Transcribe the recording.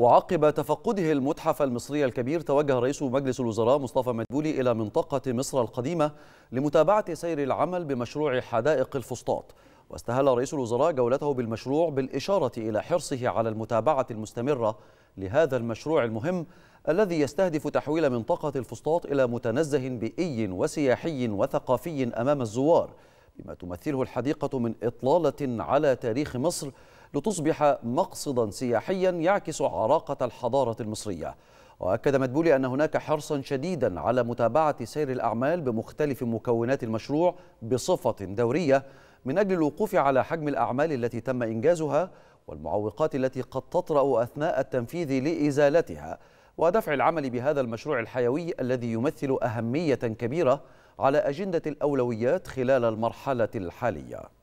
وعقب تفقده المتحف المصري الكبير توجه رئيس مجلس الوزراء مصطفى مدبولي إلى منطقة مصر القديمة لمتابعة سير العمل بمشروع حدائق الفسطاط واستهل رئيس الوزراء جولته بالمشروع بالإشارة إلى حرصه على المتابعة المستمرة لهذا المشروع المهم الذي يستهدف تحويل منطقة الفسطاط إلى متنزه بيئي وسياحي وثقافي أمام الزوار بما تمثله الحديقة من إطلالة على تاريخ مصر لتصبح مقصدا سياحيا يعكس عراقة الحضارة المصرية وأكد مدبولي أن هناك حرصا شديدا على متابعة سير الأعمال بمختلف مكونات المشروع بصفة دورية من أجل الوقوف على حجم الأعمال التي تم إنجازها والمعوقات التي قد تطرأ أثناء التنفيذ لإزالتها ودفع العمل بهذا المشروع الحيوي الذي يمثل أهمية كبيرة على أجندة الأولويات خلال المرحلة الحالية